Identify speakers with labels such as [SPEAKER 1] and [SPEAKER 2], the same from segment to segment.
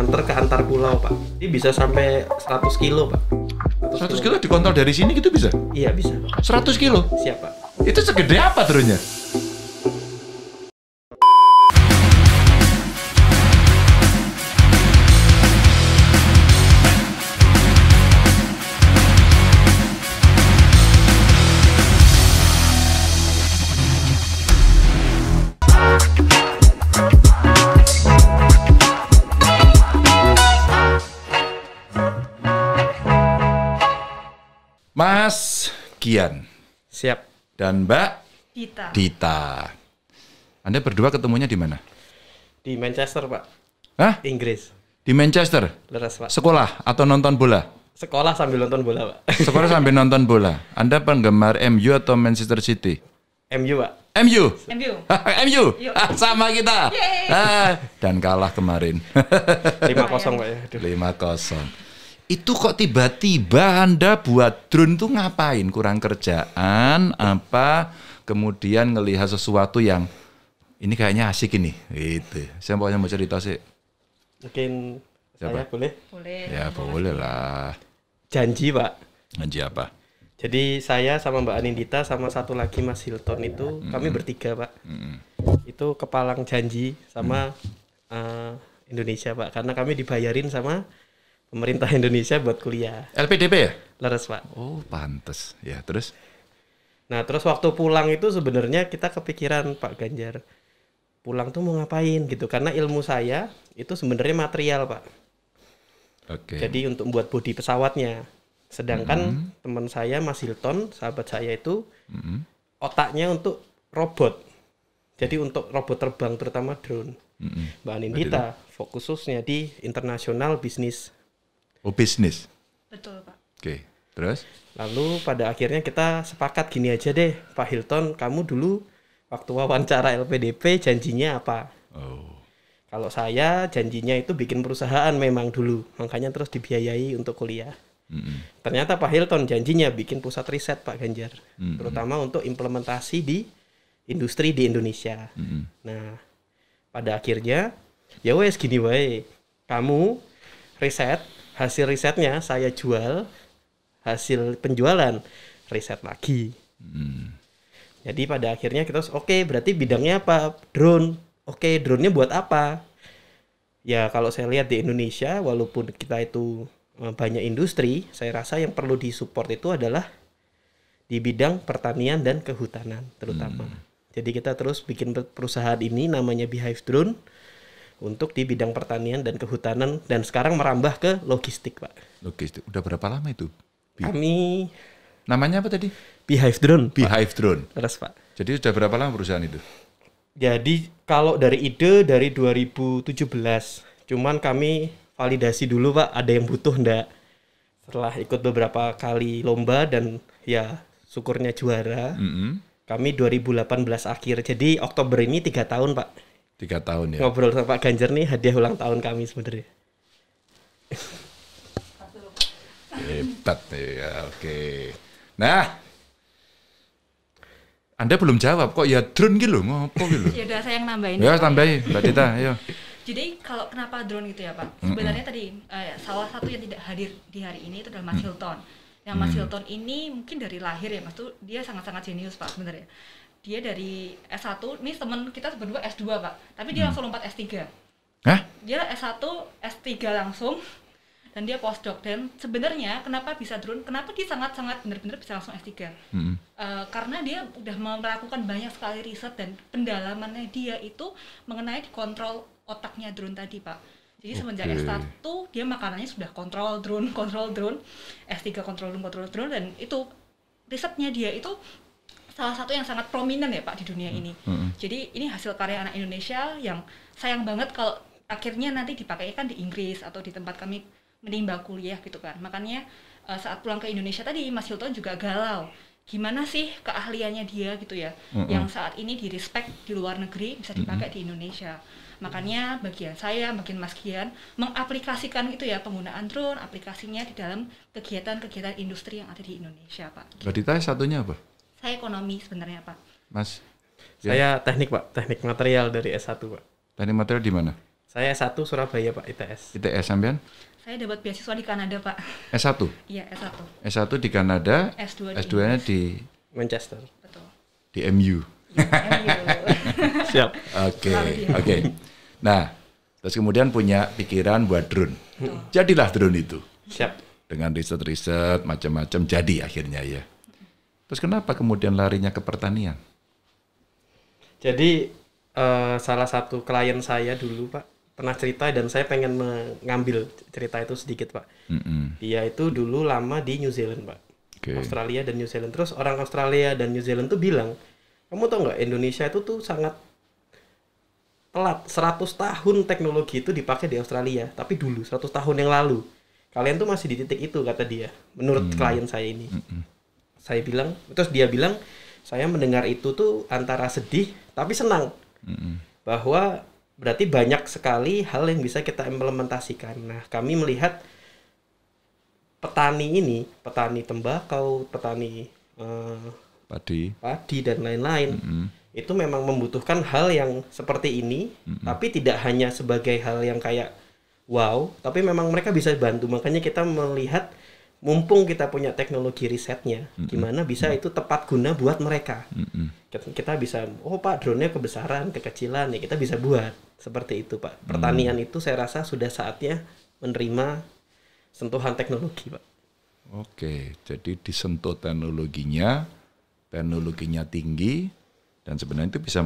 [SPEAKER 1] nganter ke antar pulau pak ini bisa sampai 100 kilo pak 100, 100 kilo, kilo dikontrol dari sini gitu bisa? iya bisa 100 kilo? siapa itu segede apa turunnya?
[SPEAKER 2] Siap. Dan Mbak Dita. Dita. Anda berdua ketemunya di mana?
[SPEAKER 1] Di Manchester, Pak. Hah? Inggris.
[SPEAKER 2] Di Manchester. Leras, Pak. Sekolah atau nonton bola?
[SPEAKER 1] Sekolah sambil nonton bola, Pak.
[SPEAKER 2] Sekolah sambil nonton bola. Anda penggemar MU atau Manchester City?
[SPEAKER 1] MU, Pak. MU. MU. MU. sama kita. Ah,
[SPEAKER 2] dan kalah kemarin. 5-0 Pak ya. 5-0 itu kok tiba-tiba Anda buat drone tuh ngapain? Kurang kerjaan apa? Kemudian ngelihat sesuatu yang ini kayaknya asik ini. itu Saya pokoknya mau cerita sih. Mungkin saya boleh?
[SPEAKER 1] Boleh. Ya, boleh lah. Janji, Pak. Janji apa? Jadi saya sama Mbak Anindita sama satu lagi Mas Hilton itu mm -hmm. kami bertiga, Pak. Mm -hmm. Itu kepalang janji sama mm. uh, Indonesia, Pak. Karena kami dibayarin sama pemerintah Indonesia buat kuliah. LPDP ya? Leres pak. Oh pantes ya terus. Nah terus waktu pulang itu sebenarnya kita kepikiran Pak Ganjar pulang tuh mau ngapain gitu karena ilmu saya itu sebenarnya material pak. Oke. Okay. Jadi untuk buat bodi pesawatnya. Sedangkan mm -hmm. teman saya Mas Hilton sahabat saya itu mm -hmm. otaknya untuk robot. Jadi untuk robot terbang terutama drone. Mm-hmm. Mbak Anindita fokus di internasional bisnis
[SPEAKER 2] Oh bisnis. Betul pak. Oke
[SPEAKER 1] terus? Lalu pada akhirnya kita sepakat gini aja deh Pak Hilton, kamu dulu waktu wawancara LPDP janjinya apa? Oh. Kalau saya janjinya itu bikin perusahaan memang dulu, makanya terus dibiayai untuk kuliah. Mm-hmm. Ternyata Pak Hilton janjinya bikin pusat riset Pak Ganjar, mm-hmm. terutama untuk implementasi di industri di Indonesia. Mm-hmm. Nah, pada akhirnya ya wes gini wae, kamu riset hasil risetnya saya jual hasil penjualan riset lagi hmm. jadi pada akhirnya kita oke okay, berarti bidangnya apa drone oke okay, drone nya buat apa ya kalau saya lihat di Indonesia walaupun kita itu e, banyak industri saya rasa yang perlu disupport itu adalah di bidang pertanian dan kehutanan terutama hmm. jadi kita terus bikin perusahaan ini namanya Behive Drone untuk di bidang pertanian dan kehutanan dan sekarang merambah ke logistik, Pak. Logistik. Udah berapa lama itu? Bi Kami
[SPEAKER 2] Namanya apa tadi? Beehive Drone. Beehive Drone. Terus, Pak. Jadi sudah berapa lama perusahaan itu?
[SPEAKER 1] Jadi kalau dari ide dari 2017. Cuman kami validasi dulu, Pak, ada yang butuh ndak? Setelah ikut beberapa kali lomba dan ya syukurnya juara. Mm -hmm. Kami 2018 akhir. Jadi Oktober ini tiga tahun, Pak tiga tahun ya ngobrol sama Pak Ganjar nih hadiah ulang tahun kami sebenarnya
[SPEAKER 2] hebat ya oke nah anda belum jawab kok ya drone gitu loh, ngopo gitu. ya udah saya yang nambahin. Ya tambahin Mbak Dita, ayo.
[SPEAKER 3] Jadi kalau kenapa drone gitu ya Pak? Sebenarnya mm -mm. tadi eh, salah satu yang tidak hadir di hari ini itu adalah Mas Hilton. Yang Mas Hilton ini mungkin dari lahir ya Mas tuh dia sangat-sangat jenius Pak sebenarnya dia dari S1 ini temen kita berdua S2 pak tapi dia hmm. langsung lompat S3 Hah? dia S1 S3 langsung dan dia postdoc dan sebenarnya kenapa bisa drone kenapa dia sangat-sangat benar-benar bisa langsung S3 hmm. uh, karena dia udah melakukan banyak sekali riset dan pendalamannya dia itu mengenai kontrol otaknya drone tadi pak jadi okay. semenjak S1 dia makanannya sudah kontrol drone kontrol drone S3 kontrol drone kontrol drone dan itu risetnya dia itu salah satu yang sangat prominent ya Pak di dunia ini. Hmm, hmm Jadi ini hasil karya anak Indonesia yang sayang banget kalau akhirnya nanti dipakai kan di Inggris atau di tempat kami menimba kuliah gitu kan. Makanya uh, saat pulang ke Indonesia tadi Mas Hilton juga galau. Gimana sih keahliannya dia gitu ya mm-hmm. yang saat ini di respect di luar negeri bisa hmm, dipakai mm-hmm. di Indonesia. Makanya bagian saya, bagian Mas Kian mengaplikasikan itu ya penggunaan drone, aplikasinya di dalam kegiatan-kegiatan industri yang ada di Indonesia, Pak.
[SPEAKER 2] Berarti tadi satunya apa?
[SPEAKER 3] Saya ekonomi sebenarnya Pak.
[SPEAKER 2] Mas?
[SPEAKER 1] Ya. Saya teknik Pak, teknik material dari S1 Pak.
[SPEAKER 2] Teknik material di mana?
[SPEAKER 1] Saya S1 Surabaya Pak, ITS.
[SPEAKER 2] ITS Sambian.
[SPEAKER 3] Saya dapat beasiswa di Kanada Pak.
[SPEAKER 2] S1? Iya S1. S1 di Kanada, S2, S2 nya di...
[SPEAKER 1] Manchester. Betul. Di MU. Ya, MU. Siap. Oke, okay, oke. Okay.
[SPEAKER 2] Nah, terus kemudian punya pikiran buat drone. Betul. Jadilah drone itu. Siap. Dengan riset-riset macam-macam jadi akhirnya ya. Terus kenapa kemudian larinya ke pertanian?
[SPEAKER 1] Jadi uh, salah satu klien saya dulu Pak pernah cerita dan saya pengen mengambil cerita itu sedikit Pak. Mm -hmm. Dia itu dulu lama di New Zealand Pak. Okay. Australia dan New Zealand. Terus orang Australia dan New Zealand tuh bilang, kamu tau nggak Indonesia itu tuh sangat telat 100 tahun teknologi itu dipakai di Australia tapi dulu 100 tahun yang lalu kalian tuh masih di titik itu kata dia menurut hmm. klien saya ini hmm saya bilang terus dia bilang saya mendengar itu tuh antara sedih tapi senang mm-hmm. bahwa berarti banyak sekali hal yang bisa kita implementasikan. Nah, kami melihat petani ini, petani tembakau, petani eh, padi, padi dan lain-lain, mm-hmm. itu memang membutuhkan hal yang seperti ini, mm-hmm. tapi tidak hanya sebagai hal yang kayak wow, tapi memang mereka bisa bantu. Makanya kita melihat mumpung kita punya teknologi risetnya, mm -hmm. gimana bisa mm -hmm. itu tepat guna buat mereka. Mm -hmm. Kita bisa, oh pak drone-nya kebesaran, kekecilan, ya kita bisa buat seperti itu pak. Mm. Pertanian mm. itu saya rasa sudah saatnya menerima sentuhan teknologi pak.
[SPEAKER 2] Oke, jadi disentuh teknologinya, teknologinya tinggi, dan sebenarnya itu bisa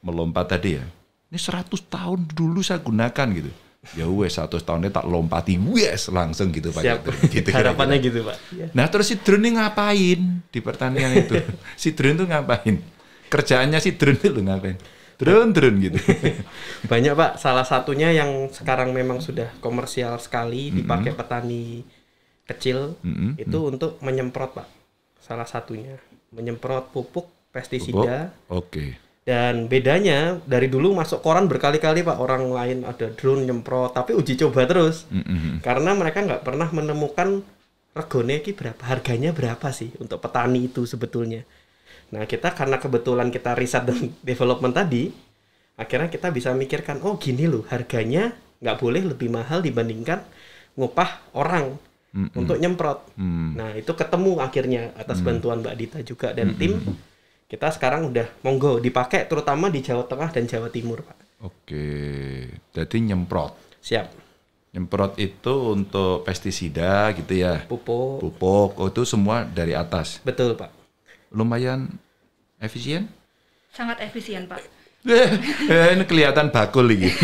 [SPEAKER 2] melompat tadi ya. Ini 100 tahun dulu saya gunakan gitu ya wes satu tahunnya tak lompati wes langsung gitu Pak Siap. Gitu, gitu, gitu. Harapannya gitu Pak. Iya. Nah terus si drone ini ngapain
[SPEAKER 1] di pertanian itu? si drone tuh ngapain? Kerjaannya si drone itu ngapain? Drone drone gitu. Banyak Pak. Salah satunya yang sekarang memang sudah komersial sekali dipakai mm -hmm. petani kecil mm -hmm. itu mm -hmm. untuk menyemprot Pak. Salah satunya menyemprot pupuk pestisida. Oke. Okay dan bedanya dari dulu masuk koran berkali-kali pak orang lain ada drone nyemprot, tapi uji coba terus mm-hmm. karena mereka nggak pernah menemukan regone ki berapa harganya berapa sih untuk petani itu sebetulnya. Nah kita karena kebetulan kita riset dan development tadi, akhirnya kita bisa mikirkan oh gini loh harganya nggak boleh lebih mahal dibandingkan ngupah orang mm-hmm. untuk nyemprot. Mm-hmm. Nah itu ketemu akhirnya atas mm-hmm. bantuan Mbak Dita juga dan mm-hmm. tim kita sekarang udah monggo dipakai terutama di Jawa Tengah dan Jawa Timur, Pak.
[SPEAKER 2] Oke. Jadi nyemprot. Siap. Nyemprot itu untuk pestisida gitu ya. Pupuk. Pupuk oh, itu semua dari atas. Betul, Pak. Lumayan efisien?
[SPEAKER 3] Sangat efisien, Pak.
[SPEAKER 2] Eh, eh ini kelihatan bakul lagi.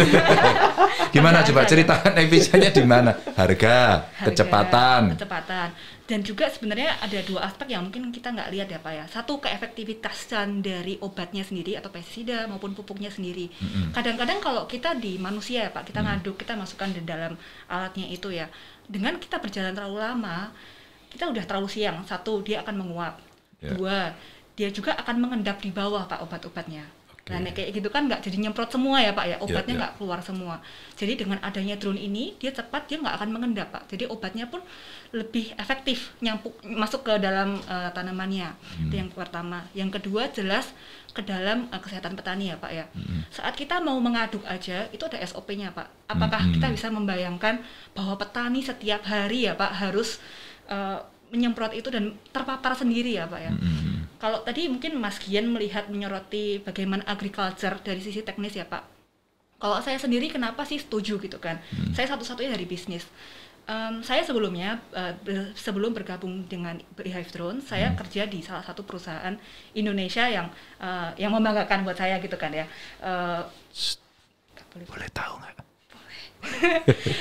[SPEAKER 2] Gimana coba ceritakan efisiennya di mana? Harga, Harga, kecepatan.
[SPEAKER 3] Kecepatan dan juga sebenarnya ada dua aspek yang mungkin kita nggak lihat ya pak ya satu keefektivitasan dari obatnya sendiri atau pestisida maupun pupuknya sendiri kadang-kadang mm -hmm. kalau kita di manusia ya pak kita mm -hmm. ngaduk kita masukkan di dalam alatnya itu ya dengan kita berjalan terlalu lama kita udah terlalu siang satu dia akan menguap yeah. dua dia juga akan mengendap di bawah pak obat-obatnya Okay. Nah, kayak gitu kan nggak jadi nyemprot semua ya Pak ya, iya, obatnya iya. nggak yeah, yeah. keluar semua. Jadi dengan adanya drone ini, dia cepat, dia nggak akan mengendap Pak. Jadi obatnya pun lebih efektif nyampuk masuk ke dalam uh, tanamannya. Hmm. Itu yang pertama. Yang kedua jelas ke dalam uh, kesehatan petani ya Pak ya. Hmm. Saat kita mau mengaduk aja, itu ada SOP-nya Pak. Apakah hmm. kita bisa membayangkan bahwa petani setiap hari ya Pak harus uh, menyemprot itu dan terpapar sendiri ya Pak ya. Hmm kalau tadi mungkin Mas Gian melihat menyoroti bagaimana agriculture dari sisi teknis ya Pak. Kalau saya sendiri kenapa sih setuju gitu kan? Hmm. Saya satu-satunya dari bisnis. Um, saya sebelumnya uh, sebelum bergabung dengan Beehive Drone, saya hmm. kerja di salah satu perusahaan Indonesia yang uh, yang membanggakan buat saya gitu kan ya. Uh, Shh, boleh. boleh tahu nggak?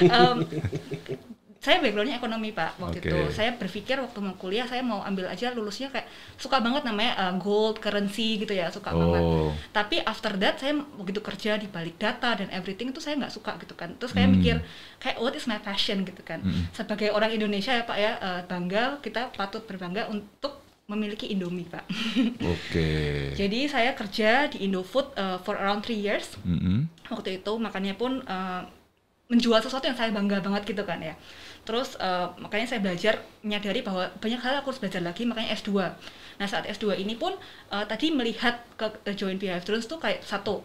[SPEAKER 3] um, saya backgroundnya ekonomi pak waktu okay. itu saya berpikir waktu mau kuliah saya mau ambil aja lulusnya kayak suka banget namanya uh, gold currency gitu ya suka oh. banget tapi after that saya begitu kerja di balik data dan everything itu saya nggak suka gitu kan terus saya hmm. mikir kayak what is my passion gitu kan hmm. sebagai orang Indonesia ya pak ya uh, bangga kita patut berbangga untuk memiliki Indomie pak. Oke. Okay. Jadi saya kerja di Indofood uh, for around three years. Mm -hmm. Waktu itu makannya pun uh, menjual sesuatu yang saya bangga banget gitu kan ya terus uh, makanya saya belajar menyadari bahwa banyak hal aku harus belajar lagi makanya S2 nah saat S2 ini pun uh, tadi melihat ke, uh, Joint Behavior Drones tuh kayak satu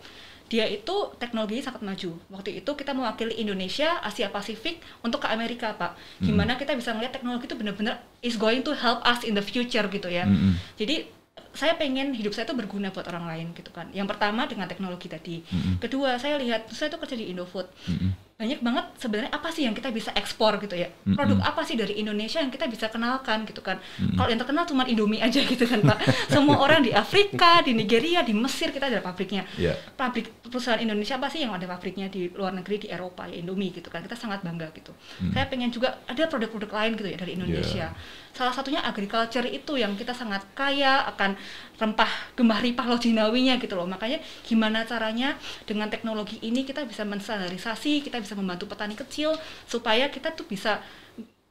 [SPEAKER 3] dia itu teknologinya sangat maju. Waktu itu kita mewakili Indonesia, Asia Pasifik untuk ke Amerika, Pak. Hmm. Gimana mm. kita bisa melihat teknologi itu benar-benar is going to help us in the future gitu ya. -hmm. hmm. Jadi saya pengen hidup saya itu berguna buat orang lain gitu kan. Yang pertama dengan teknologi tadi. Mm-hmm. Kedua, saya lihat saya itu kerja di Indofood. Mm-hmm. Banyak banget sebenarnya apa sih yang kita bisa ekspor gitu ya. Mm-hmm. Produk apa sih dari Indonesia yang kita bisa kenalkan gitu kan. Mm-hmm. Kalau yang terkenal cuma Indomie aja gitu kan, Pak. Semua orang di Afrika, di Nigeria, di Mesir kita ada pabriknya. Yeah. Pabrik perusahaan Indonesia apa sih yang ada pabriknya di luar negeri di Eropa ya Indomie gitu kan. Kita sangat bangga gitu. Mm-hmm. Saya pengen juga ada produk-produk lain gitu ya dari iya. Indonesia. Yeah salah satunya agriculture itu yang kita sangat kaya akan rempah gemah ripah loh jinawinya gitu loh makanya gimana caranya dengan teknologi ini kita bisa mensanalisasi, kita bisa membantu petani kecil supaya kita tuh bisa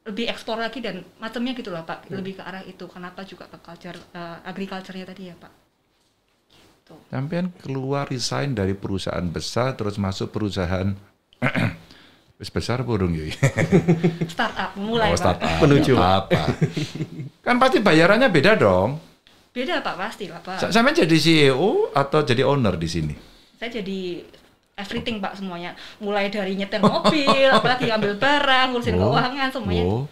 [SPEAKER 3] lebih ekspor lagi dan macamnya gitu loh pak lebih ke arah itu kenapa juga ke culture uh, eh, agriculture tadi ya pak gitu.
[SPEAKER 2] keluar resign dari perusahaan besar terus masuk perusahaan Wis besar burung yuk.
[SPEAKER 3] startup mulai oh, start Pak. Menuju. Apa,
[SPEAKER 2] kan pasti bayarannya beda dong.
[SPEAKER 3] Beda Pak pasti lah Pak. Sama
[SPEAKER 2] jadi CEO atau jadi owner di sini?
[SPEAKER 3] Saya jadi everything Pak semuanya. Mulai dari nyetir mobil, apalagi ambil barang, ngurusin oh, keuangan semuanya.
[SPEAKER 2] Oh.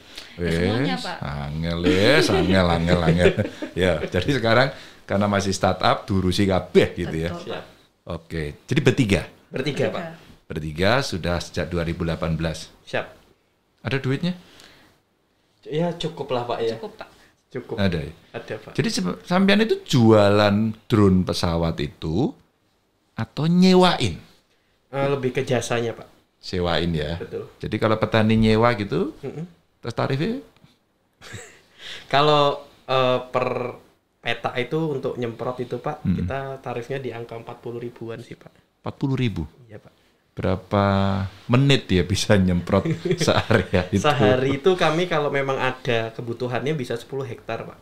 [SPEAKER 2] yes, ya, semuanya Pak. Angel, yes, angel, angel, ya, jadi sekarang karena masih startup, durusi kabeh gitu ya. Betul, ya. Pak. Oke, jadi bertiga. Bertiga, bertiga. Pak bertiga sudah sejak 2018. Siap. Ada duitnya?
[SPEAKER 1] Ya cukup lah pak ya. Cukup pak. Cukup. Ada. Ya? Ada pak. Jadi
[SPEAKER 2] sampean itu jualan drone pesawat itu
[SPEAKER 1] atau nyewain? Eh, lebih ke jasanya pak.
[SPEAKER 2] Sewain ya. Betul. Jadi kalau petani nyewa gitu, mm -hmm.
[SPEAKER 1] terus tarifnya? kalau uh, per peta itu untuk nyemprot itu pak, -hmm. kita tarifnya di angka 40 ribuan sih pak.
[SPEAKER 2] 40 ribu? Iya pak berapa menit ya bisa nyemprot sehari itu? Sehari
[SPEAKER 1] itu kami kalau memang ada kebutuhannya bisa 10 hektar, Pak.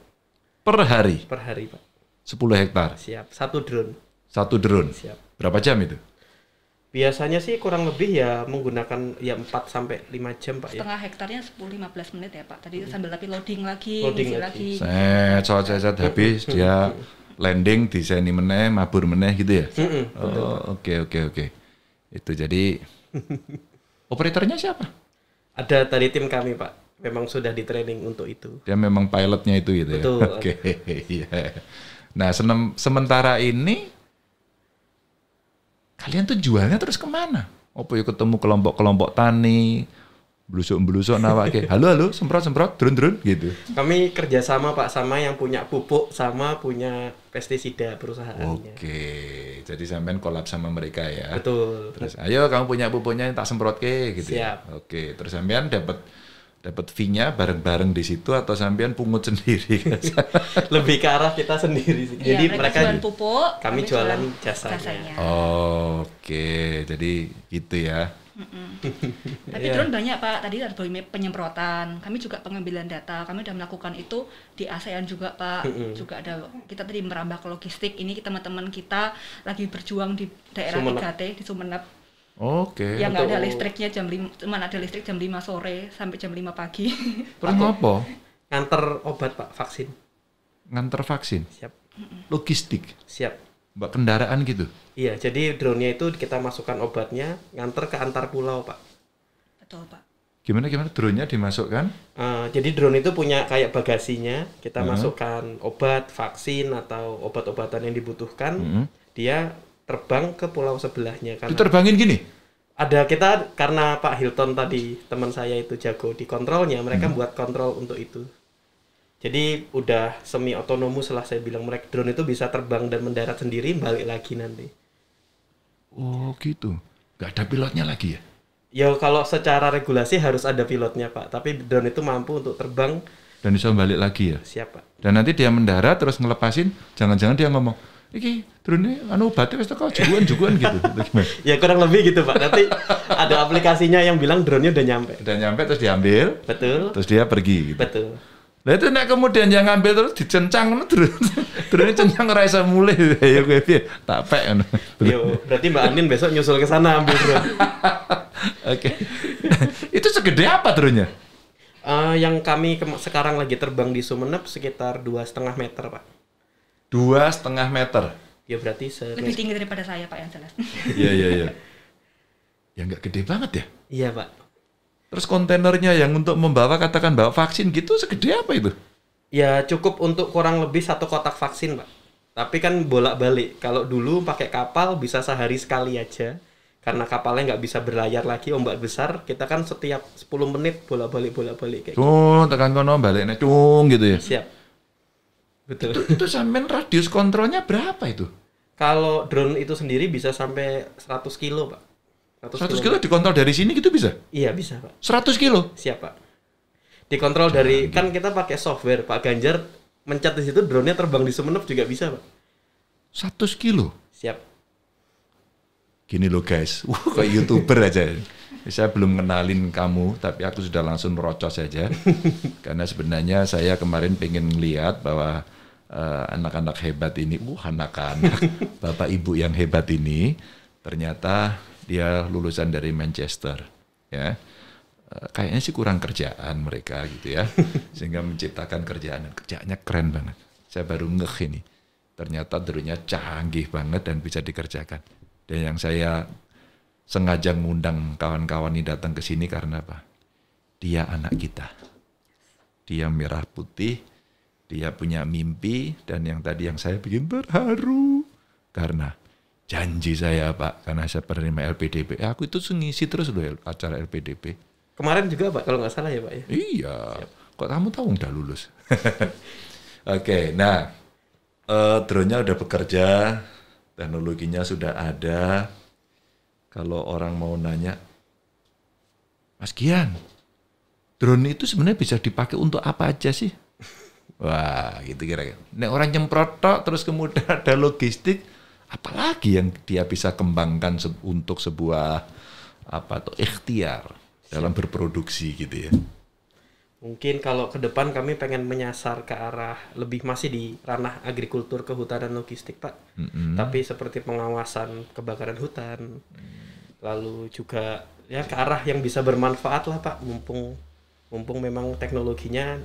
[SPEAKER 1] Per hari? Per hari, Pak. 10 hektar. Siap, satu drone.
[SPEAKER 2] Satu drone. Siap. Berapa jam itu?
[SPEAKER 1] Biasanya sih kurang lebih ya menggunakan ya 4 sampai 5 jam, Pak. Ya. Setengah
[SPEAKER 3] ya. hektarnya 10 15 menit ya, Pak. Tadi hmm. sambil tapi loading lagi, loading lagi. lagi. saya
[SPEAKER 2] saya set habis dia landing di sini meneh, mabur meneh gitu ya. Oh, oke, oke, oke. Itu jadi
[SPEAKER 1] operatornya siapa? Ada tadi tim kami pak, memang sudah di training untuk itu.
[SPEAKER 2] Dia memang pilotnya itu gitu ya? Betul. ya. Oke, okay. Iya. yeah. Nah sementara ini kalian tuh jualnya terus kemana? Oh, yuk ketemu kelompok-kelompok tani, blusuk-blusuk nawake. Halo halo, semprot-semprot, drun-drun gitu.
[SPEAKER 1] Kami kerjasama Pak sama yang punya pupuk sama punya pestisida perusahaannya. Oke, jadi sampean
[SPEAKER 2] kolab sama mereka ya. Betul. Terus ayo kamu punya pupuknya yang tak semprot ke gitu. Ya. Siap. Ya. Oke, terus sampean dapat dapat fee-nya bareng-bareng di situ atau sampean pungut sendiri lebih ke arah kita sendiri sih. Ya, jadi mereka, mereka
[SPEAKER 3] pupuk kami, kami jualan, jualan jasanya,
[SPEAKER 2] oke jadi gitu ya Mm -mm. Tapi yeah. Iya. banyak
[SPEAKER 3] pak. Tadi ada penyemprotan. Kami juga pengambilan data. Kami sudah melakukan itu di ASEAN juga pak. Mm -hmm. Juga ada kita tadi merambah ke logistik. Ini teman-teman kita lagi berjuang di daerah Sumenep. 3T di Sumenep.
[SPEAKER 1] Oke. Okay. Yang nggak ada listriknya
[SPEAKER 3] jam lima, cuma ada listrik jam 5 sore sampai jam 5 pagi.
[SPEAKER 1] Terus apa? Nganter obat pak, vaksin.
[SPEAKER 2] Nganter vaksin. Siap. Logistik. Siap mbak kendaraan gitu.
[SPEAKER 1] Iya, jadi drone-nya itu kita masukkan obatnya, nganter ke antar pulau, Pak.
[SPEAKER 2] Betul, Pak. Gimana gimana drone-nya dimasukkan?
[SPEAKER 1] Uh, jadi drone itu punya kayak bagasinya, kita uh -huh. masukkan obat, vaksin atau obat-obatan yang dibutuhkan. Uh -huh. Dia terbang ke pulau sebelahnya kan Diterbangin gini? Ada kita karena Pak Hilton tadi teman saya itu jago di kontrolnya, mereka uh -huh. buat kontrol untuk itu. Jadi udah semi otonomus lah saya bilang mereka drone itu bisa terbang dan mendarat sendiri balik lagi nanti.
[SPEAKER 2] Oh gitu, gak ada pilotnya lagi ya?
[SPEAKER 1] Ya kalau secara regulasi harus ada pilotnya pak, tapi drone itu mampu untuk terbang.
[SPEAKER 2] Dan bisa balik lagi ya? Siapa? Dan nanti dia mendarat terus ngelepasin, jangan-jangan dia ngomong,
[SPEAKER 1] iki drone ini anu obatnya pasti kau juguan juguan gitu. ya kurang lebih gitu Pak. Nanti ada aplikasinya yang bilang drone-nya udah nyampe. Udah nyampe terus diambil. Betul. Terus dia pergi gitu. Betul. Lah itu nek kemudian yang ngambil terus dicencang ngono terus terus dicencang ora iso mulih ya kowe piye tak pek ngono. Yo iya, berarti Mbak Anin besok nyusul ke sana ambil terus. Oke. itu segede apa terusnya? Uh, yang kami sekarang lagi terbang di Sumeneb sekitar dua setengah meter pak. Dua setengah meter. Ya berarti lebih
[SPEAKER 3] tinggi daripada saya pak yang
[SPEAKER 1] jelas.
[SPEAKER 2] Iya iya iya. Ya nggak gede banget ya?
[SPEAKER 1] Iya pak. Terus
[SPEAKER 2] kontainernya yang untuk membawa katakan bawa vaksin gitu segede apa itu?
[SPEAKER 1] Ya cukup untuk kurang lebih satu kotak vaksin, Pak. Tapi kan bolak-balik. Kalau dulu pakai kapal bisa sehari sekali aja. Karena kapalnya nggak bisa berlayar lagi ombak besar, kita kan setiap 10 menit bolak-balik bolak-balik kayak Cung,
[SPEAKER 2] gitu. Oh, tekan kono baliknya cung gitu ya.
[SPEAKER 1] Siap. Betul. Itu, itu sampai radius kontrolnya berapa itu? Kalau drone itu sendiri bisa sampai 100 kilo, Pak. 100, 100 kilo. kilo
[SPEAKER 2] dikontrol dari sini gitu bisa? Iya bisa
[SPEAKER 1] pak. 100 kilo? Siap pak. Dikontrol Jangan dari gitu. kan kita pakai software Pak Ganjar mencet di situ drone-nya terbang di Sumeneb juga bisa pak. 100 kilo? Siap.
[SPEAKER 2] Gini loh guys, wuh, kayak youtuber aja. Saya belum kenalin kamu, tapi aku sudah langsung merocos saja. Karena sebenarnya saya kemarin pengen lihat bahwa eh, anak-anak uh, hebat ini, uh anak-anak, bapak ibu yang hebat ini, ternyata dia lulusan dari Manchester ya eh, kayaknya sih kurang kerjaan mereka gitu ya sehingga menciptakan kerjaan dan kerjanya keren banget saya baru ngeh ini ternyata dulunya canggih banget dan bisa dikerjakan dan yang saya sengaja ngundang kawan-kawan ini datang ke sini karena apa dia anak kita dia merah putih dia punya mimpi dan yang tadi yang saya bikin terharu karena janji saya Pak karena saya penerima LPDP. Ya, eh, aku itu ngisi terus loh acara LPDP. Kemarin
[SPEAKER 1] juga Pak kalau nggak salah ya Pak ya.
[SPEAKER 2] Iya. Siap. Kok kamu tahu udah lulus? Oke, okay, nah uh, drone-nya udah bekerja, teknologinya sudah ada. Kalau orang mau nanya, Mas Gian, drone itu sebenarnya bisa dipakai untuk apa aja sih? Wah, gitu kira-kira. Nah, orang nyemprot tok, terus kemudian ada logistik, apalagi yang dia bisa kembangkan se untuk sebuah apa atau ikhtiar dalam berproduksi gitu ya.
[SPEAKER 1] Mungkin kalau ke depan kami pengen menyasar ke arah lebih masih di ranah agrikultur kehutanan logistik, Pak. Mm -hmm. Tapi seperti pengawasan kebakaran hutan. Mm. Lalu juga ya ke arah yang bisa bermanfaat lah, Pak. Mumpung mumpung memang teknologinya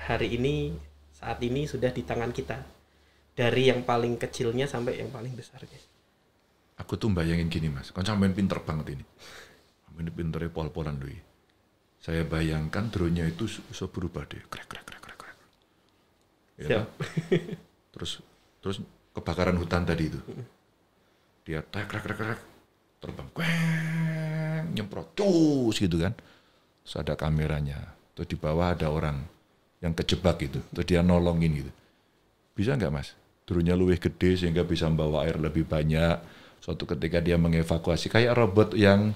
[SPEAKER 1] hari ini saat ini sudah di tangan kita dari yang paling kecilnya sampai yang paling besarnya
[SPEAKER 2] aku tuh bayangin gini mas kan sampean pinter banget ini Main pinternya pol-polan dulu saya bayangkan drone-nya itu bisa berubah deh krek krek krek krek krek ya terus terus kebakaran hutan tadi itu dia krek krek krek krek terbang kweng, nyemprot cus gitu kan terus ada kameranya terus di bawah ada orang yang kejebak gitu terus dia nolongin gitu bisa nggak mas drone-nya lebih gede sehingga bisa membawa air lebih banyak. Suatu ketika dia mengevakuasi kayak robot yang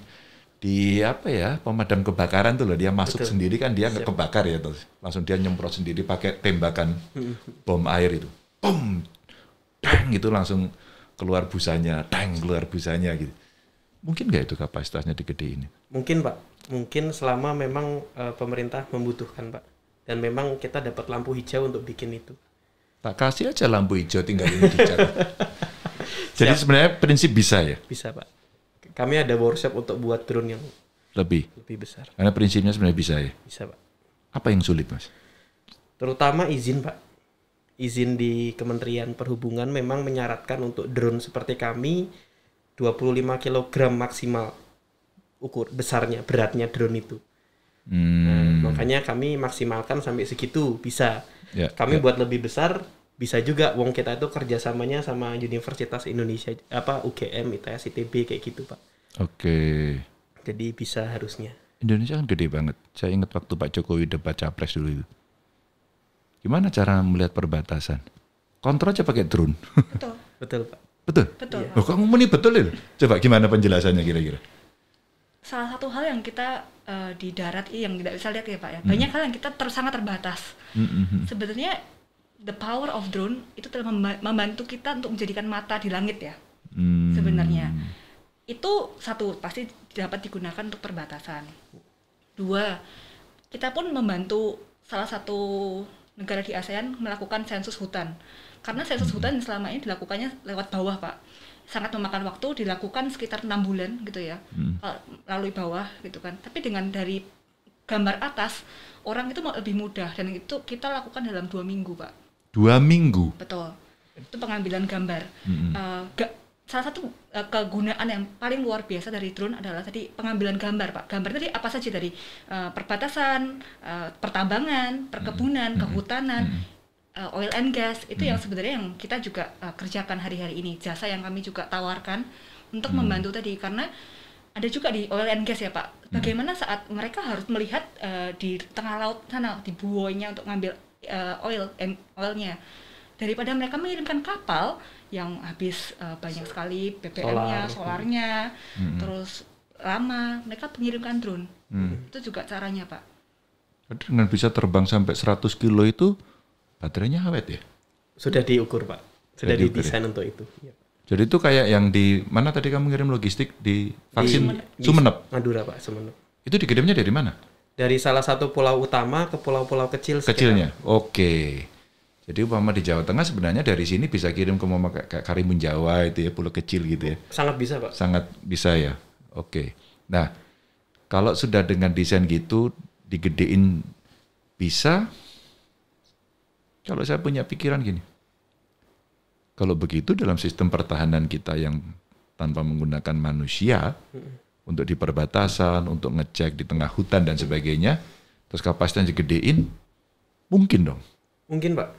[SPEAKER 2] di apa ya pemadam kebakaran tuh loh dia masuk Betul. sendiri kan dia nggak kebakar ya terus langsung dia nyemprot sendiri pakai tembakan hmm. bom air itu bom tang gitu langsung keluar busanya tang keluar busanya gitu mungkin nggak itu kapasitasnya ini?
[SPEAKER 1] mungkin pak mungkin selama memang uh, pemerintah membutuhkan pak dan memang kita dapat lampu hijau untuk bikin itu tak kasih
[SPEAKER 2] aja lampu hijau tinggal ini dicat. Jadi sebenarnya prinsip bisa ya?
[SPEAKER 1] Bisa pak. Kami ada workshop untuk buat drone yang
[SPEAKER 2] lebih lebih besar. Karena prinsipnya sebenarnya bisa ya. Bisa pak. Apa yang sulit mas?
[SPEAKER 1] Terutama izin pak. Izin di Kementerian Perhubungan memang menyaratkan untuk drone seperti kami 25 kg maksimal ukur besarnya beratnya drone itu. Hmm. Nah, makanya kami maksimalkan sampai segitu bisa. Ya, kami ya. buat lebih besar bisa juga wong kita itu kerjasamanya sama Universitas Indonesia apa UGM ITS ITB kayak gitu pak. Oke. Jadi bisa harusnya.
[SPEAKER 2] Indonesia kan gede banget. Saya ingat waktu Pak Jokowi debat capres dulu itu. Gimana cara melihat perbatasan? Kontrol aja pakai drone.
[SPEAKER 1] Betul. betul pak. Betul. Betul.
[SPEAKER 2] Iya. Oh, kamu ini betul ya? Coba gimana penjelasannya kira-kira?
[SPEAKER 3] Salah satu hal yang kita uh, di darat yang tidak bisa lihat ya pak ya. Banyak mm. hal yang kita ter, sangat terbatas. Sebetulnya. hmm, hmm, hmm. Sebetulnya the power of drone itu telah membantu kita untuk menjadikan mata di langit ya hmm. sebenarnya itu satu pasti dapat digunakan untuk perbatasan dua kita pun membantu salah satu negara di ASEAN melakukan sensus hutan karena sensus hutan selama ini dilakukannya lewat bawah pak sangat memakan waktu dilakukan sekitar enam bulan gitu ya hmm. lalu bawah gitu kan tapi dengan dari gambar atas orang itu lebih mudah dan itu kita lakukan dalam dua minggu pak
[SPEAKER 2] dua minggu
[SPEAKER 3] betul itu pengambilan gambar mm-hmm. uh, eh, gak, salah satu uh, kegunaan yang paling luar biasa dari drone adalah tadi pengambilan gambar pak gambar tadi apa saja tadi uh, perbatasan uh, pertambangan perkebunan mm-hmm. kehutanan mm-hmm oil and gas itu hmm. yang sebenarnya yang kita juga uh, kerjakan hari-hari ini jasa yang kami juga tawarkan untuk hmm. membantu tadi karena ada juga di oil and gas ya pak bagaimana saat mereka harus melihat uh, di tengah laut sana di buoynya untuk ngambil uh, oil and oilnya daripada mereka mengirimkan kapal yang habis uh, banyak sekali BBM-nya, Solar. solarnya, hmm. terus lama mereka mengirimkan drone. Hmm. Itu juga caranya pak.
[SPEAKER 2] Dengan bisa terbang sampai 100 kilo itu baterainya awet ya?
[SPEAKER 1] Sudah diukur pak, sudah, sudah ya? didesain ya. untuk itu. Iya.
[SPEAKER 2] Jadi itu kayak yang di mana tadi kamu ngirim logistik di vaksin di, Sumenep.
[SPEAKER 1] Madura pak, Sumenep.
[SPEAKER 2] Itu dikirimnya dari mana?
[SPEAKER 1] dari salah satu pulau utama ke pulau-pulau kecil. Sekitar. Kecilnya,
[SPEAKER 2] oke. Jadi umpama di Jawa Tengah sebenarnya dari sini bisa kirim ke mama Karimun Jawa itu ya pulau kecil gitu ya.
[SPEAKER 1] Sangat bisa pak.
[SPEAKER 2] Sangat bisa ya. Oke. Nah kalau sudah dengan desain gitu digedein bisa. Kalau saya punya pikiran gini, kalau begitu dalam sistem pertahanan kita yang tanpa menggunakan manusia, untuk di perbatasan, untuk ngecek di tengah hutan dan sebagainya, terus kapasitasnya digedein, mungkin dong. Mungkin pak.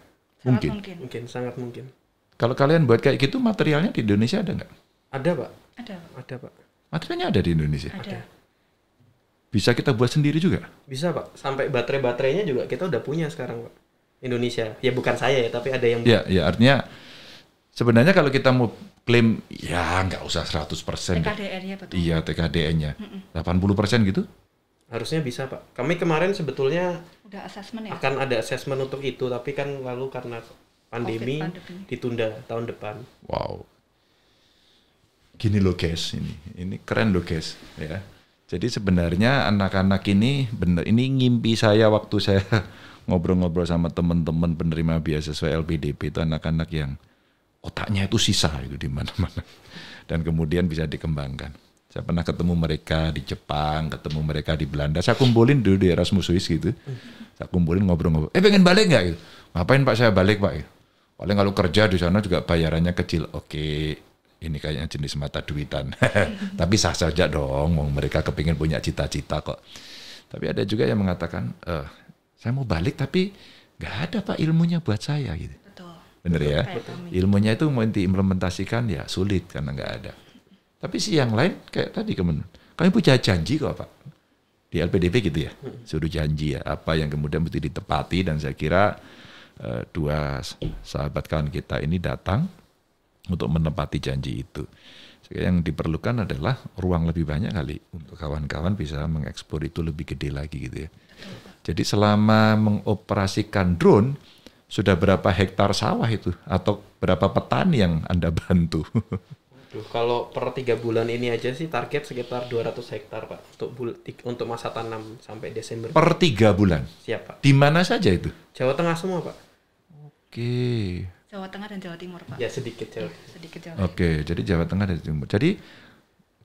[SPEAKER 2] Mungkin.
[SPEAKER 1] mungkin. Mungkin sangat mungkin.
[SPEAKER 2] Kalau kalian buat kayak gitu materialnya di Indonesia ada nggak?
[SPEAKER 1] Ada pak. Ada. Ada pak. Materialnya ada di Indonesia. Ada.
[SPEAKER 2] Bisa kita buat sendiri juga?
[SPEAKER 1] Bisa pak. Sampai baterai-baterainya juga kita udah punya sekarang pak. Indonesia. Ya bukan saya ya, tapi ada yang. Iya,
[SPEAKER 2] ya artinya sebenarnya kalau kita mau klaim ya nggak usah 100 persen.
[SPEAKER 1] TKDN-nya betul.
[SPEAKER 2] Iya TKDN-nya. Mm -mm. 80 persen gitu?
[SPEAKER 1] Harusnya bisa pak. Kami kemarin sebetulnya
[SPEAKER 3] Udah assessment, ya?
[SPEAKER 1] akan ada assessment untuk itu, tapi kan lalu karena pandemi, ditunda tahun depan. Wow.
[SPEAKER 2] Gini loh guys, ini ini keren loh guys ya. Jadi sebenarnya anak-anak ini bener ini ngimpi saya waktu saya ngobrol-ngobrol sama teman-teman penerima beasiswa LPDP itu anak-anak yang otaknya itu sisa itu di mana-mana dan kemudian bisa dikembangkan. Saya pernah ketemu mereka di Jepang, ketemu mereka di Belanda. Saya kumpulin dulu di Erasmus Swiss gitu. Saya kumpulin ngobrol-ngobrol. Eh pengen balik nggak? Gitu. Ngapain Pak saya balik Pak? Gitu. Paling kalau kerja di sana juga bayarannya kecil. Oke, ini kayaknya jenis mata duitan. Tapi sah saja dong, Wong mereka kepingin punya cita-cita kok. Tapi ada juga yang mengatakan, eh, saya mau balik tapi nggak ada pak ilmunya buat saya gitu bener ya gitu. ilmunya itu mau diimplementasikan ya sulit karena nggak ada tapi si yang lain kayak tadi kemen kami punya janji kok pak di LPDP gitu ya suruh janji ya apa yang kemudian mesti ditepati dan saya kira uh, dua sahabat kawan kita ini datang untuk menepati janji itu sehingga yang diperlukan adalah ruang lebih banyak kali untuk kawan-kawan bisa mengekspor itu lebih gede lagi gitu ya. Jadi selama mengoperasikan drone sudah berapa hektar sawah itu atau berapa petani yang Anda bantu?
[SPEAKER 1] Duh, kalau per tiga bulan ini aja sih target sekitar 200 hektar Pak untuk bul untuk masa tanam sampai Desember. Per tiga bulan. Siap
[SPEAKER 2] Pak. Di mana saja itu?
[SPEAKER 1] Jawa Tengah semua Pak.
[SPEAKER 2] Oke.
[SPEAKER 3] Jawa Tengah dan Jawa Timur Pak. Ya sedikit Jawa. Ya, sedikit Jawa.
[SPEAKER 2] Oke, jadi Jawa Tengah dan Jawa Timur. Jadi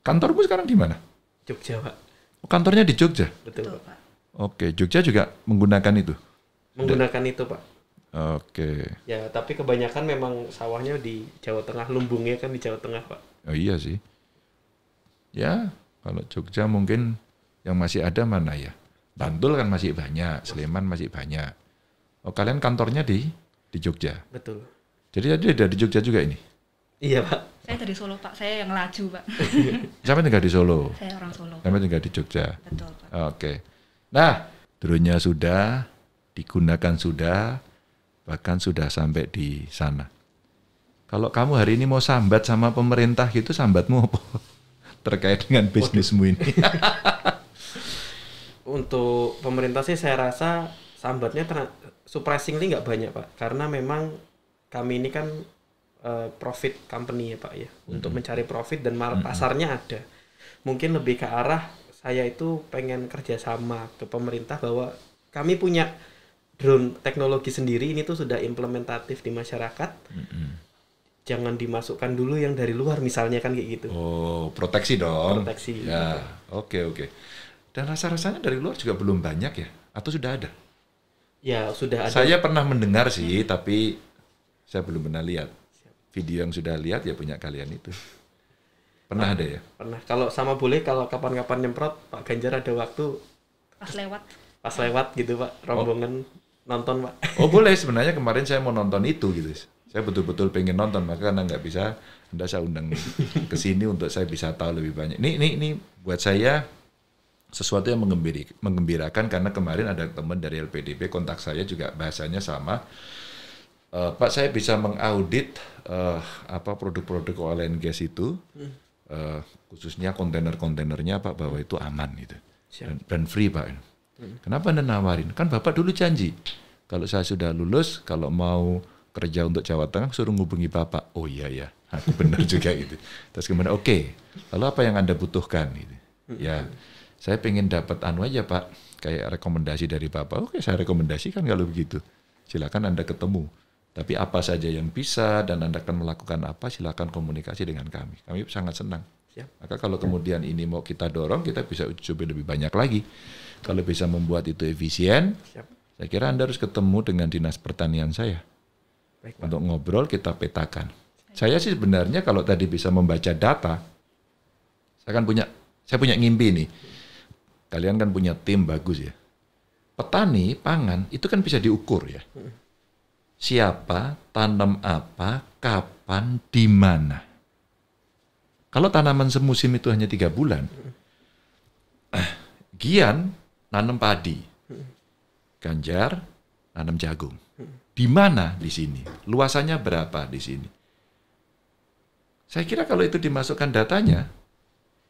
[SPEAKER 2] kantormu sekarang di mana? Jogja Pak. Oh, kantornya di Jogja. Betul, Betul Pak. Oke, Jogja juga menggunakan itu.
[SPEAKER 1] Menggunakan Udah. itu Pak
[SPEAKER 2] Oke. Okay.
[SPEAKER 1] Ya, tapi kebanyakan memang sawahnya di Jawa Tengah, lumbungnya kan di Jawa Tengah, Pak.
[SPEAKER 2] Oh iya sih. Ya, kalau Jogja mungkin yang masih ada mana ya? Bantul kan masih banyak, Sleman masih banyak. Oh, kalian kantornya di di Jogja. Betul. Jadi ada di Jogja juga ini.
[SPEAKER 1] Iya, Pak.
[SPEAKER 3] Saya dari Solo, Pak. Saya yang laju, Pak.
[SPEAKER 2] Sampai tinggal di Solo. Saya orang Solo. Sampai tinggal di Jogja. Betul, Pak. Oke. Okay. Nah, drone sudah digunakan sudah, bahkan sudah sampai di sana. Kalau kamu hari ini mau sambat sama pemerintah itu sambatmu apa? Terkait dengan bisnismu ini.
[SPEAKER 1] Untuk pemerintah sih saya rasa sambatnya surprisingly nggak banyak pak, karena memang kami ini kan eh, profit company ya pak ya, mm-hmm. untuk mencari profit dan mm-hmm. pasarnya ada. Mungkin lebih ke arah saya itu pengen kerjasama ke pemerintah bahwa kami punya drone teknologi sendiri ini tuh sudah implementatif di masyarakat. Mm -hmm. Jangan dimasukkan dulu yang dari luar misalnya kan kayak gitu. Oh, proteksi dong. Proteksi. Ya, oke okay, oke. Okay. Dan rasa-rasanya dari luar juga belum
[SPEAKER 2] banyak ya? Atau sudah ada?
[SPEAKER 1] Ya, sudah ada. Saya
[SPEAKER 2] pernah mendengar sih, hmm. tapi saya belum pernah lihat. Video yang sudah lihat ya punya kalian itu. Pernah nah, ada ya?
[SPEAKER 1] Pernah. Kalau sama boleh kalau kapan-kapan nyemprot Pak Ganjar ada waktu pas lewat. Pas lewat gitu Pak, oh. rombongan oh nonton pak?
[SPEAKER 2] Oh boleh sebenarnya kemarin saya mau nonton itu gitu. Saya betul-betul pengen nonton maka karena nggak bisa, anda saya undang ke sini untuk saya bisa tahu lebih banyak. Ini ini ini buat saya sesuatu yang mengembirakan karena kemarin ada teman dari LPDP kontak saya juga bahasanya sama. Uh, Pak saya bisa mengaudit uh, apa produk-produk oil and gas itu uh, khususnya kontainer-kontainernya Pak bahwa itu aman gitu dan, dan free Pak. Hmm. kenapa anda nawarin kan bapak dulu janji kalau saya sudah lulus kalau mau kerja untuk Jawa Tengah suruh ngubungi bapak oh iya ya aku nah, benar juga gitu terus kemudian oke okay, lalu apa yang anda butuhkan gitu hmm. ya saya pengen dapat anu aja pak kayak rekomendasi dari bapak oke okay, saya rekomendasikan kalau begitu silakan anda ketemu tapi apa saja yang bisa dan Anda akan melakukan apa, silakan komunikasi dengan kami. Kami sangat senang. Maka kalau kemudian ini mau kita dorong, kita bisa coba lebih banyak lagi. Kalau bisa membuat itu efisien, Siap. saya kira Anda harus ketemu dengan dinas pertanian saya. Baik, Untuk ngobrol kita petakan. Saya sih sebenarnya kalau tadi bisa membaca data, saya kan punya saya punya ngimpi nih. Kalian kan punya tim bagus ya. Petani pangan itu kan bisa diukur ya. Hmm. Siapa tanam apa, kapan, di mana. Kalau tanaman semusim itu hanya tiga bulan, hmm. Gian nanam padi, hmm. Ganjar nanam jagung. Di mana di sini? Luasannya berapa di sini? Saya kira kalau itu dimasukkan datanya,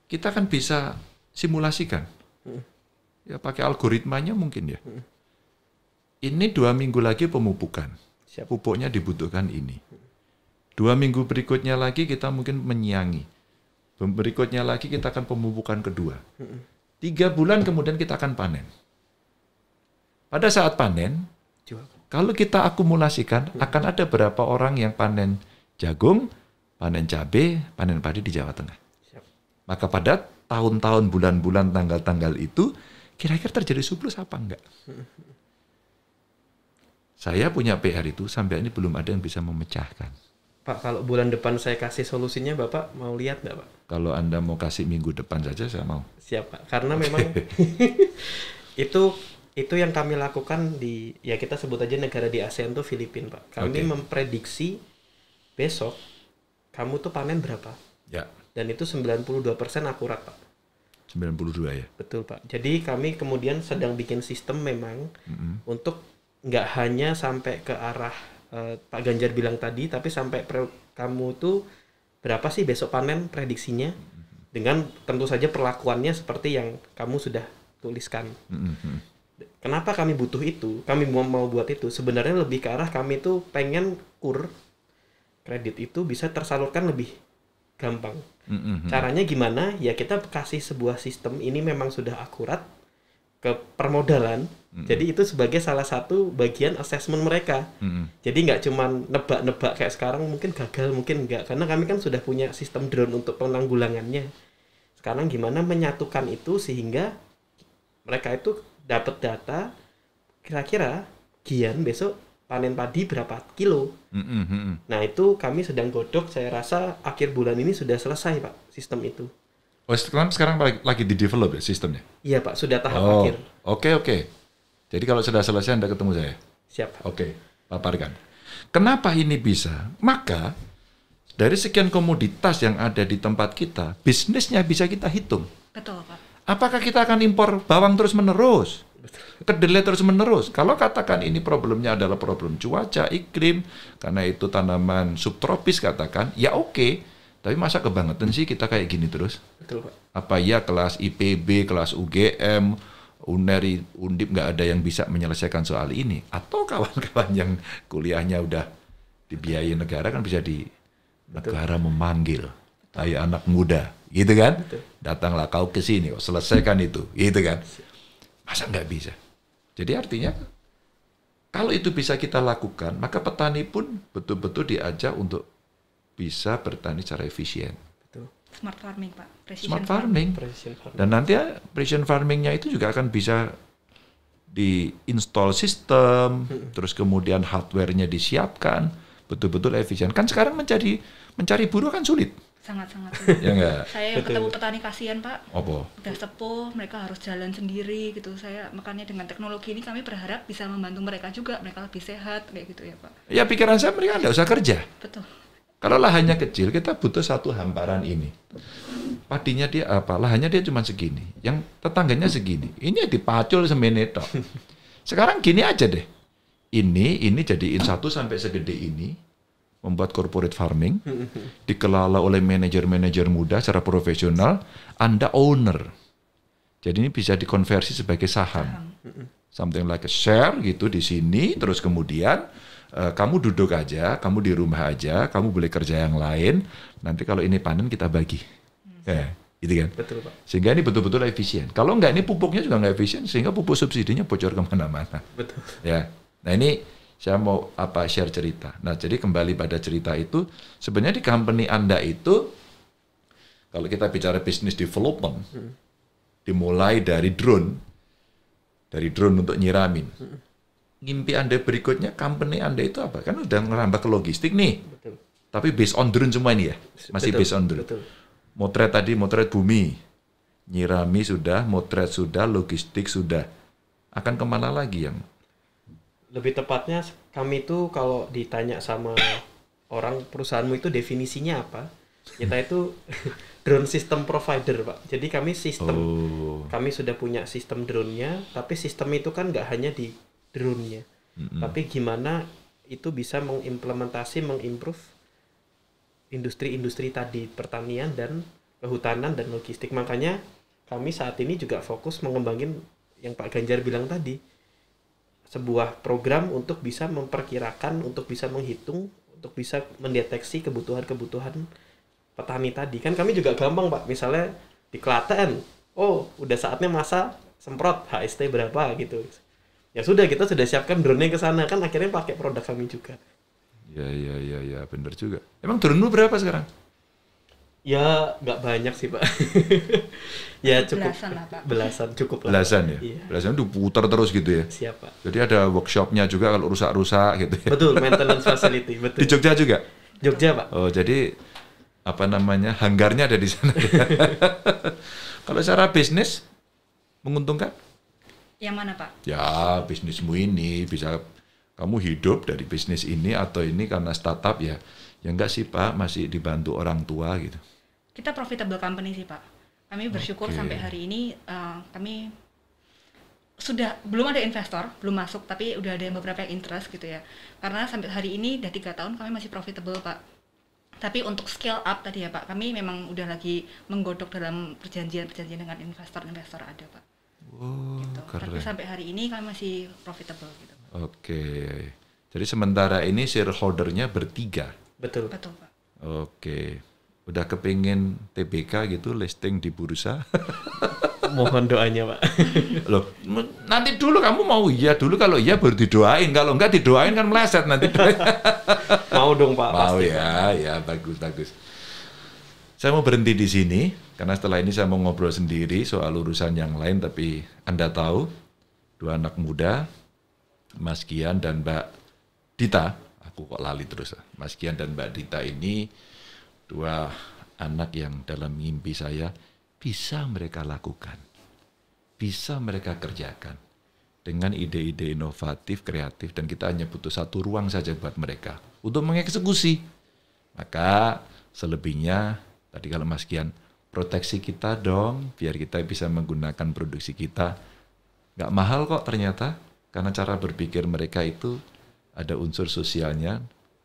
[SPEAKER 2] kita kan bisa simulasikan. Hmm. Ya pakai algoritmanya mungkin ya. Hmm. Ini dua minggu lagi pemupukan. Pupuknya dibutuhkan ini. Dua minggu berikutnya lagi kita mungkin menyiangi. Berikutnya lagi kita akan pemupukan kedua Tiga bulan kemudian kita akan panen. Pada saat panen, kalau kita akumulasikan, hmm. akan ada berapa orang yang panen jagung, panen cabai, panen padi di Jawa Tengah. Maka pada tahun-tahun, bulan-bulan, tanggal-tanggal itu, kira-kira terjadi surplus apa enggak? Hmm. Saya punya PR itu, sampai ini belum ada yang bisa memecahkan.
[SPEAKER 1] Pak, kalau bulan depan saya kasih solusinya, Bapak mau lihat nggak, Pak?
[SPEAKER 2] Kalau Anda mau kasih minggu depan saja, saya mau.
[SPEAKER 1] Siap, Pak. Karena okay. memang itu itu yang kami lakukan di, ya kita sebut aja negara di ASEAN tuh Filipina, Pak. Kami okay. memprediksi besok kamu tuh panen berapa. Ya. Dan itu 92% akurat, Pak.
[SPEAKER 2] 92 ya?
[SPEAKER 1] Betul, Pak. Jadi kami kemudian sedang bikin sistem memang mm -hmm. untuk nggak hanya sampai ke arah Eh, Pak Ganjar bilang tadi tapi sampai pre kamu tuh berapa sih besok panen prediksinya dengan tentu saja perlakuannya seperti yang kamu sudah tuliskan. Kenapa kami butuh itu? Kami mau mau buat itu sebenarnya lebih ke arah kami tuh pengen kur kredit itu bisa tersalurkan lebih gampang.
[SPEAKER 2] Mm-hmm. Caranya
[SPEAKER 1] gimana? Ya kita kasih sebuah sistem ini memang sudah akurat ke permodalan. Mm-hmm. Jadi itu sebagai salah satu bagian asesmen mereka. Mm-hmm. Jadi nggak cuma nebak-nebak kayak sekarang mungkin gagal, mungkin nggak. Karena kami kan sudah punya sistem drone untuk penanggulangannya. Sekarang gimana menyatukan itu sehingga mereka itu dapat data kira-kira Gian besok panen padi berapa kilo. Mm-hmm. Nah itu kami sedang godok. Saya rasa akhir bulan ini sudah selesai pak sistem itu.
[SPEAKER 2] Oh, Instagram kan sekarang lagi, lagi di develop ya sistemnya? Iya Pak, sudah tahap oh. akhir. Oke, okay, oke. Okay. Jadi kalau sudah selesai Anda ketemu saya? Siap. Oke, okay. paparkan. Kenapa ini bisa? Maka dari sekian komoditas yang ada di tempat kita, bisnisnya bisa kita hitung.
[SPEAKER 3] Betul Pak.
[SPEAKER 2] Apakah kita akan impor bawang terus-menerus? Kedelai terus-menerus. Kalau katakan ini problemnya adalah problem cuaca, iklim, karena itu tanaman subtropis katakan, ya oke. Okay tapi masa kebangetan sih kita kayak gini terus? Betul, Pak. Apa ya kelas IPB, kelas UGM, uneri, UNDIP nggak ada yang bisa menyelesaikan soal ini? Atau kawan-kawan yang kuliahnya udah dibiayai negara kan bisa di Betul. negara memanggil. Hai anak muda, gitu kan? Betul. Datanglah kau ke sini, selesaikan itu, gitu kan? Masa nggak bisa? Jadi artinya kalau itu bisa kita lakukan, maka petani pun betul-betul diajak untuk bisa bertani secara efisien. Smart farming, Pak. Precision Smart farming. farming. Dan nanti ya, precision farmingnya itu juga akan bisa diinstall sistem, hmm. terus kemudian hardware disiapkan, betul-betul efisien. Kan sekarang mencari mencari buruh kan sulit.
[SPEAKER 3] Sangat-sangat sulit. ya enggak? Saya betul. ketemu petani kasihan, Pak. Apa? Udah sepuh, mereka harus jalan sendiri gitu. Saya makanya dengan teknologi ini kami berharap bisa membantu mereka juga, mereka lebih sehat kayak gitu ya, Pak.
[SPEAKER 1] Ya pikiran saya
[SPEAKER 2] mereka enggak usah kerja. Betul kalau lahannya kecil, kita butuh satu hamparan ini. Padinya dia apa? Lahannya dia cuma segini. Yang tetangganya segini. Ini dipacul semenetok. Sekarang gini aja deh. Ini, ini jadiin satu sampai segede ini. Membuat corporate farming. Dikelola oleh manajer-manajer muda secara profesional. Anda owner. Jadi ini bisa dikonversi sebagai saham. Something like a share gitu di sini. Terus kemudian Eh, kamu duduk aja, kamu di rumah aja, kamu boleh kerja yang lain. Nanti kalau ini panen kita bagi. Hmm. Ya, gitu kan? Betul pak. Sehingga ini betul-betul efisien. Kalau nggak ini pupuknya juga nggak efisien, sehingga pupuk subsidinya bocor kemana-mana. Betul. Ya, nah ini saya mau apa share cerita. Nah jadi kembali pada cerita itu, sebenarnya di company anda itu kalau kita bicara bisnis development, hmm. dimulai dari drone, dari drone untuk nyiramin. Hmm mimpi Anda berikutnya, company Anda itu apa? Kan udah ngerambah ke logistik nih. Betul. Tapi based on drone semua ini ya? Masih Betul. based on drone. Betul. Motret tadi, motret bumi. Nyirami sudah, motret sudah, logistik sudah. Akan kemana lagi yang?
[SPEAKER 1] Lebih tepatnya kami itu kalau ditanya sama orang perusahaanmu itu definisinya apa? Kita itu drone system provider pak jadi kami sistem
[SPEAKER 2] oh.
[SPEAKER 1] kami sudah punya sistem drone-nya tapi sistem itu kan nggak hanya di drone-nya. Mm-hmm. Tapi gimana itu bisa mengimplementasi, mengimprove industri-industri tadi pertanian dan kehutanan dan logistik. Makanya kami saat ini juga fokus mengembangin yang Pak Ganjar bilang tadi sebuah program untuk bisa memperkirakan, untuk bisa menghitung, untuk bisa mendeteksi kebutuhan-kebutuhan petani tadi. Kan kami juga gampang, Pak. Misalnya di Klaten, oh, udah saatnya masa semprot HST berapa gitu ya sudah kita sudah siapkan drone-nya ke sana kan akhirnya pakai produk kami juga
[SPEAKER 2] ya ya ya ya benar juga
[SPEAKER 1] emang drone lu berapa sekarang ya nggak banyak sih pak ya cukup belasan, lah, pak. belasan cukup lah, belasan ya iya. belasan itu putar terus gitu ya siapa
[SPEAKER 2] jadi ada workshopnya juga kalau rusak-rusak gitu ya. betul maintenance
[SPEAKER 1] facility betul di Jogja
[SPEAKER 2] juga Jogja pak oh jadi apa namanya hanggarnya ada di sana ya? kalau secara bisnis menguntungkan
[SPEAKER 3] yang mana Pak?
[SPEAKER 2] Ya bisnismu ini bisa kamu hidup dari bisnis ini atau ini karena startup ya. Ya enggak sih Pak, masih dibantu orang tua gitu.
[SPEAKER 3] Kita profitable company sih Pak. Kami bersyukur okay. sampai hari ini uh, kami sudah belum ada investor, belum masuk, tapi udah ada beberapa yang interest gitu ya. Karena sampai hari ini udah tiga tahun kami masih profitable Pak tapi untuk scale up tadi ya Pak, kami memang udah lagi menggodok dalam perjanjian-perjanjian dengan investor-investor ada Pak.
[SPEAKER 2] Wow, oh, gitu. Keren. Tapi sampai
[SPEAKER 3] hari ini kami masih profitable gitu.
[SPEAKER 2] Oke. Okay. Jadi sementara ini shareholdernya bertiga. Betul. Betul, Pak. Oke. Okay. Udah kepingin TBK gitu listing di bursa? Mohon doanya, Pak. Loh, nanti dulu kamu mau iya dulu kalau iya baru didoain. Kalau enggak didoain kan meleset nanti.
[SPEAKER 1] mau dong, Pak. Mau pasti, ya, ya
[SPEAKER 2] bagus bagus. Saya mau berhenti di sini karena setelah ini saya mau ngobrol sendiri soal urusan yang lain tapi Anda tahu dua anak muda Mas Kian dan Mbak Dita. Aku kok lali terus. Mas Kian dan Mbak Dita ini dua anak yang dalam mimpi saya bisa mereka lakukan. Bisa mereka kerjakan dengan ide-ide inovatif, kreatif dan kita hanya butuh satu ruang saja buat mereka untuk mengeksekusi. Maka selebihnya Tadi kalau Mas Kian, proteksi kita dong, biar kita bisa menggunakan produksi kita. Nggak mahal kok ternyata, karena cara berpikir mereka itu ada unsur sosialnya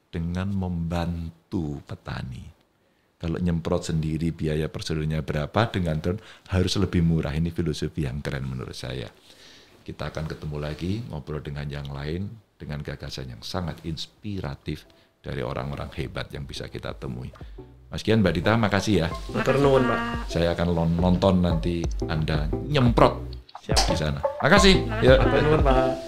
[SPEAKER 2] dengan membantu petani. Kalau nyemprot sendiri biaya personilnya berapa dengan drone harus lebih murah. Ini filosofi yang keren menurut saya. Kita akan ketemu lagi ngobrol dengan yang lain dengan gagasan yang sangat inspiratif dari orang-orang hebat yang bisa kita temui. Mas Kian, Mbak Dita, makasih ya. Matur Pak. Saya akan nonton nanti Anda nyemprot Siap. di sana. Makasih. ya. Pak.